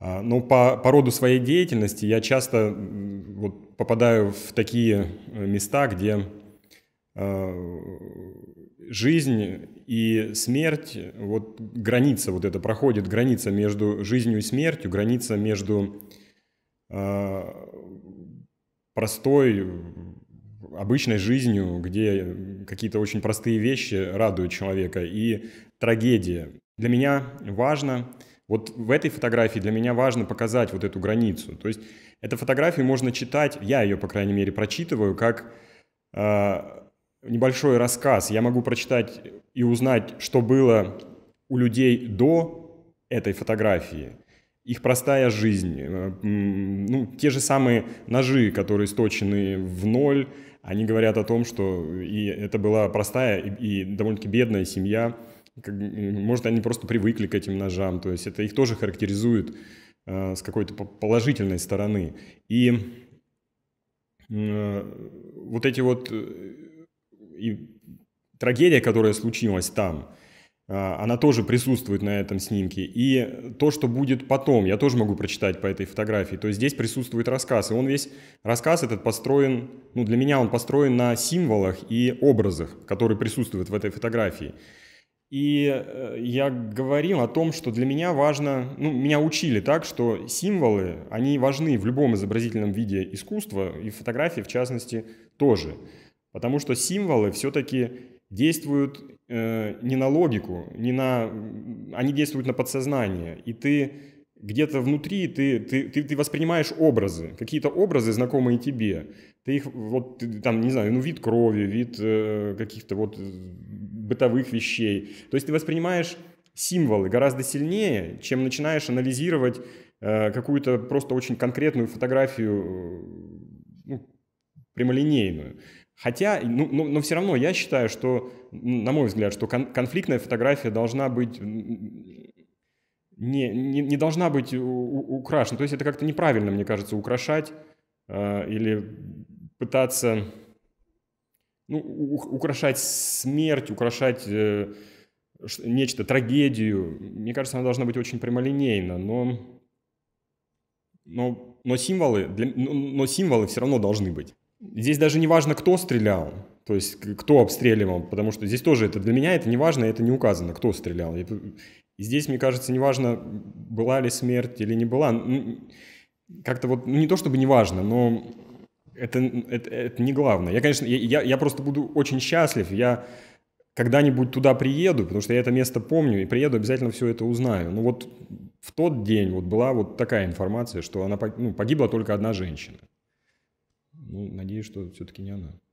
А, ну, по, по роду своей деятельности я часто вот, попадаю в такие э, места, где э, жизнь и смерть, вот граница вот эта проходит, граница между жизнью и смертью, граница между э, простой, обычной жизнью, где какие-то очень простые вещи радуют человека, и трагедия. Для меня важно вот в этой фотографии для меня важно показать вот эту границу. То есть эту фотографию можно читать, я ее, по крайней мере, прочитываю, как э, небольшой рассказ. Я могу прочитать и узнать, что было у людей до этой фотографии, их простая жизнь, э, ну, те же самые ножи, которые сточены в ноль, они говорят о том, что и это была простая и, и довольно-таки бедная семья, как, может, они просто привыкли к этим ножам, то есть это их тоже характеризует э, с какой-то положительной стороны. И э, вот эти вот э, и трагедия, которая случилась там, э, она тоже присутствует на этом снимке. И то, что будет потом, я тоже могу прочитать по этой фотографии. То есть здесь присутствует рассказ. И он весь, рассказ этот построен, ну для меня он построен на символах и образах, которые присутствуют в этой фотографии. И э, я говорил о том, что для меня важно, ну, меня учили так, что символы, они важны в любом изобразительном виде искусства, и фотографии, в частности, тоже. Потому что символы все-таки действуют э, не на логику, не на, они действуют на подсознание. И ты где-то внутри ты, ты, ты, ты воспринимаешь образы, какие-то образы, знакомые тебе. Ты их, вот, ты, там, не знаю, ну, вид крови, вид э, каких-то вот э, бытовых вещей. То есть ты воспринимаешь символы гораздо сильнее, чем начинаешь анализировать э, какую-то просто очень конкретную фотографию, э, ну, прямолинейную. Хотя, ну, ну но, но все равно я считаю, что, на мой взгляд, что кон- конфликтная фотография должна быть не, не, не должна быть у, украшена. То есть это как-то неправильно, мне кажется, украшать э, или пытаться ну, украшать смерть, украшать э, нечто, трагедию. Мне кажется, она должна быть очень прямолинейна, но, но, но, символы, для, но, но символы все равно должны быть. Здесь даже не важно, кто стрелял, то есть кто обстреливал, потому что здесь тоже это для меня это не важно, это не указано, кто стрелял. И здесь, мне кажется, не важно, была ли смерть или не была. Как-то вот, ну, не то чтобы не важно, но это, это, это не главное. Я, конечно, я, я просто буду очень счастлив. Я когда-нибудь туда приеду, потому что я это место помню, и приеду, обязательно все это узнаю. Ну вот в тот день вот была вот такая информация, что она ну, погибла только одна женщина. Ну, надеюсь, что все-таки не она.